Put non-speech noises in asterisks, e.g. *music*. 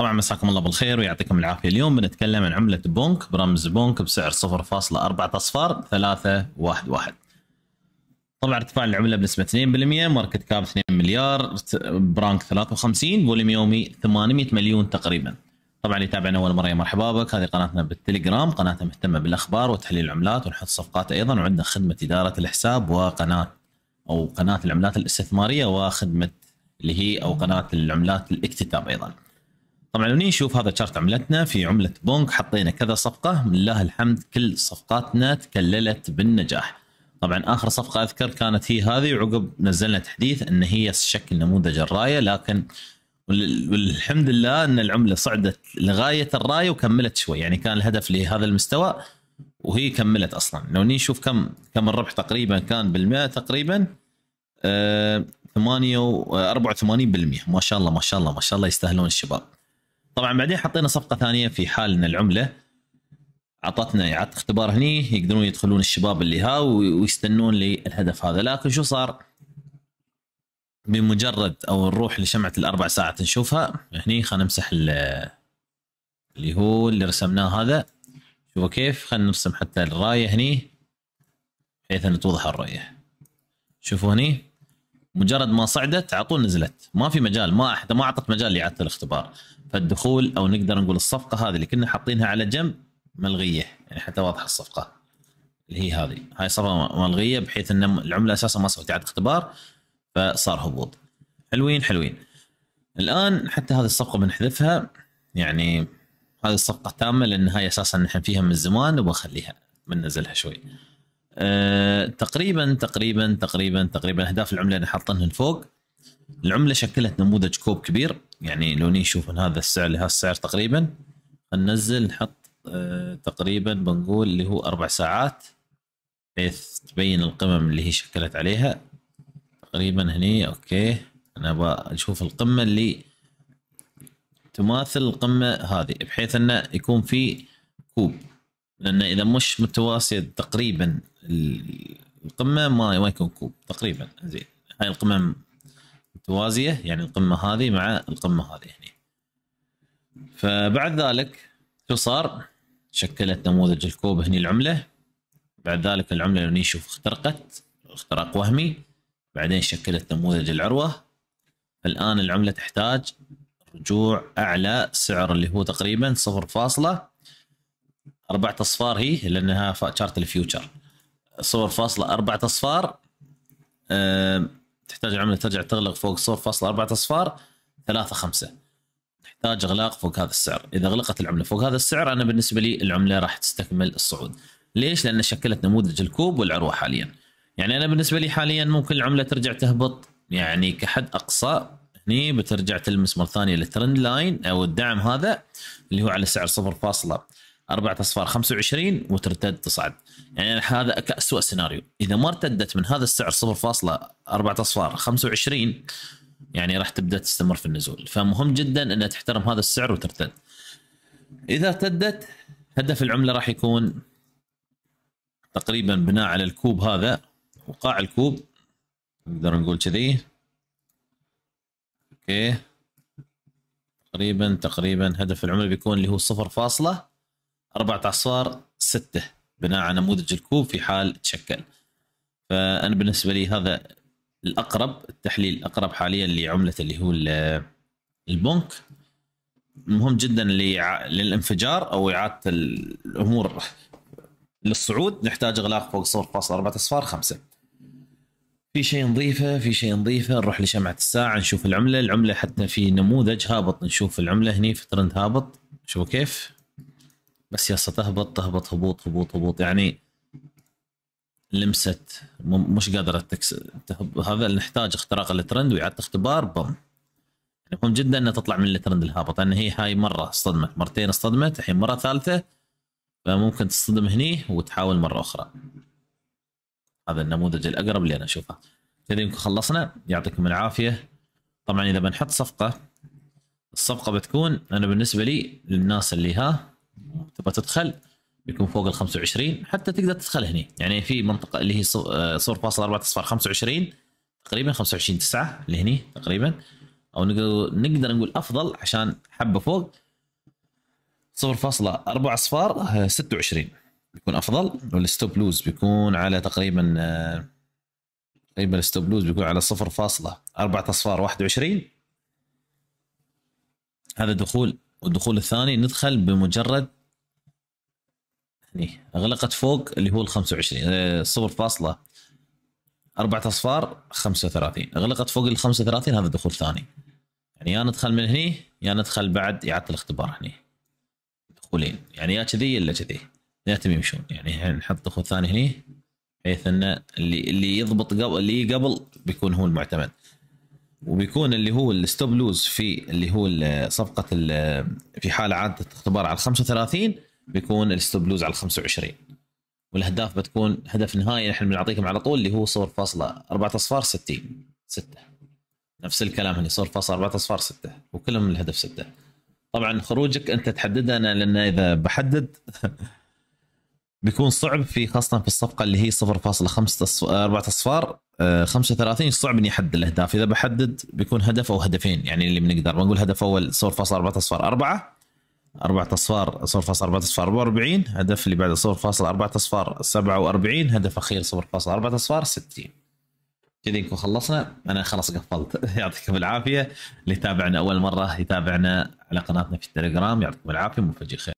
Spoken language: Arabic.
طبعا مساكم الله بالخير ويعطيكم العافيه اليوم بنتكلم عن عمله بونك برمز بونك بسعر 0.4 اصفار 311 طبعا ارتفاع العمله بنسبه 2% ماركت كاب 2 مليار برانك 53 فوليوم يومي 800 مليون تقريبا طبعا اللي يتابعنا اول مره يا مرحبا بك هذه قناتنا بالتليجرام قناه مهتمه بالاخبار وتحليل العملات ونحط صفقات ايضا وعندنا خدمه اداره الحساب وقناه او قناه العملات الاستثماريه وخدمه اللي هي او قناه العملات الاكتتاب ايضا طبعا لو نشوف هذا تشارت عملتنا في عمله بونك حطينا كذا صفقه لله الحمد كل صفقاتنا تكللت بالنجاح طبعا اخر صفقه اذكر كانت هي هذه وعقب نزلنا تحديث ان هي شكل نموذج الرايه لكن والحمد لله ان العمله صعدت لغايه الرايه وكملت شوي يعني كان الهدف لهذا المستوى وهي كملت اصلا لو نشوف كم كم الربح تقريبا كان بالمئة تقريبا آه 8 84% ما شاء الله ما شاء الله ما شاء الله يستاهلون الشباب طبعا بعدين حطينا صفقه ثانيه في حال ان العمله اعطتنا اعاده اختبار هني يقدرون يدخلون الشباب اللي ها ويستنون للهدف هذا لكن شو صار؟ بمجرد او نروح لشمعه الاربع ساعات نشوفها هني خلينا نمسح اللي هو اللي رسمناه هذا شوفوا كيف خلينا نرسم حتى الرايه هني بحيث ان توضح الرايه شوفوا هني مجرد ما صعدت على طول نزلت ما في مجال ما احد ما اعطت مجال لاعاده الاختبار فالدخول او نقدر نقول الصفقه هذه اللي كنا حاطينها على جنب ملغيه يعني حتى واضحه الصفقه اللي هي هذه هاي صفقه ملغيه بحيث ان العمله اساسا ما سوت اعاده اختبار فصار هبوط حلوين حلوين الان حتى هذه الصفقه بنحذفها يعني هذه الصفقه تامه لان هاي اساسا نحن فيها من زمان وبخليها بنزلها شوي آه، تقريبا تقريبا تقريبا تقريبا اهداف العمله اللي حاطينهم فوق العمله شكلت نموذج كوب كبير يعني لو نشوف من هذا السعر لهذا السعر تقريبا ننزل نحط آه، تقريبا بنقول اللي هو اربع ساعات بحيث تبين القمم اللي هي شكلت عليها تقريبا هني اوكي انا بشوف القمه اللي تماثل القمه هذه بحيث انه يكون في كوب لان اذا مش متواصل تقريبا القمه ما ما يكون كوب تقريبا زين هاي القمم متوازيه يعني القمه هذه مع القمه هذه هنا فبعد ذلك شو صار؟ شكلت نموذج الكوب هني العمله بعد ذلك العمله اللي شوف اخترقت اختراق وهمي بعدين شكلت نموذج العروه الان العمله تحتاج رجوع اعلى سعر اللي هو تقريبا صفر فاصله اربعة اصفار هي لانها شارت الفيوتشر صور فاصلة أربعة أصفار تحتاج العملة ترجع تغلق فوق صور فاصلة أربعة أصفار ثلاثة خمسة تحتاج إغلاق فوق هذا السعر إذا غلقت العملة فوق هذا السعر أنا بالنسبة لي العملة راح تستكمل الصعود ليش؟ لأن شكلت نموذج الكوب والعروة حاليا يعني أنا بالنسبة لي حاليا ممكن العملة ترجع تهبط يعني كحد أقصى هني بترجع تلمس مرة ثانية الترند لاين أو الدعم هذا اللي هو على سعر صفر فاصلة اربعة اصفار 25 وترتد تصعد يعني هذا أسوأ سيناريو اذا ما ارتدت من هذا السعر 0.4 اصفار 25 يعني راح تبدا تستمر في النزول فمهم جدا انها تحترم هذا السعر وترتد اذا ارتدت هدف العمله راح يكون تقريبا بناء على الكوب هذا وقاع الكوب نقدر نقول كذي اوكي تقريبا تقريبا هدف العمله بيكون اللي هو فاصله أربعة أصفار ستة بناء على نموذج الكوب في حال تشكل فأنا بالنسبة لي هذا الأقرب التحليل الأقرب حاليا لعملة اللي هو البنك مهم جدا للانفجار أو إعادة الأمور للصعود نحتاج اغلاق فوق 0.4 اصفار خمسة في شيء نضيفه في شيء نضيفه نروح لشمعة الساعة نشوف العملة العملة حتى في نموذج هابط نشوف العملة هني في ترند هابط شوفوا كيف بس يا تهبط تهبط هبوط هبوط هبوط يعني لمست مش قادره تكس... هذا اللي نحتاج اختراق الترند وإعادة اختبار بم يعني مهم جدا انها تطلع من الترند الهابط لان هي هاي مره اصطدمت مرتين اصطدمت الحين مره ثالثه فممكن تصطدم هني وتحاول مره اخرى هذا النموذج الاقرب اللي انا اشوفه كذا يمكن خلصنا يعطيكم العافيه طبعا اذا بنحط صفقه الصفقه بتكون انا بالنسبه لي للناس اللي ها تبغى تدخل بيكون فوق ال 25 حتى تقدر تدخل هنا يعني في منطقه اللي هي 0.4 اصفر 25 تقريبا 25 9 اللي هني تقريبا او نقدر نقول افضل عشان حبه فوق 0.4 اصفار 26 بيكون افضل والستوب لوز بيكون على تقريبا آه، تقريبا الستوب لوز بيكون على 0.4 اصفار 21 هذا دخول والدخول الثاني ندخل بمجرد هني يعني اغلقت فوق اللي هو ال 25 آه، صفر فاصلة أربعة أصفار 35 اغلقت فوق ال 35 هذا دخول ثاني يعني يا ندخل من هني يا ندخل بعد إعادة الاختبار هني دخولين يعني يا كذي إلا كذي ثنيناتهم يمشون يعني نحط دخول ثاني هني بحيث انه اللي اللي يضبط قبل اللي قبل بيكون هو المعتمد وبيكون اللي هو الستوب لوز في اللي هو صفقه في حاله عاده اختبار على 35 بيكون الستوب لوز على 25 والاهداف بتكون هدف نهائي نحن بنعطيكم على طول اللي هو 0.4 اصفار 60 6 نفس الكلام هنا 0.4 اصفار 6 وكلهم الهدف 6 طبعا خروجك انت تحددها انا لان اذا بحدد *laughs* بيكون صعب في خاصه في الصفقه اللي هي 0.5 اربع اصفار 35 آه، صعب اني احدد الاهداف اذا بحدد بيكون هدف او هدفين يعني اللي بنقدر بنقول هدف اول 0.4 4 اصفار 0.4 اصفار 44 هدف اللي بعده 0.4 اصفار 47 هدف اخير 0.4 اصفار 60 كذا نكون خلصنا انا خلاص قفلت *laughs* يعطيكم العافيه اللي تابعنا اول مره يتابعنا على قناتنا في التليجرام يعطيكم العافيه ومفجر خير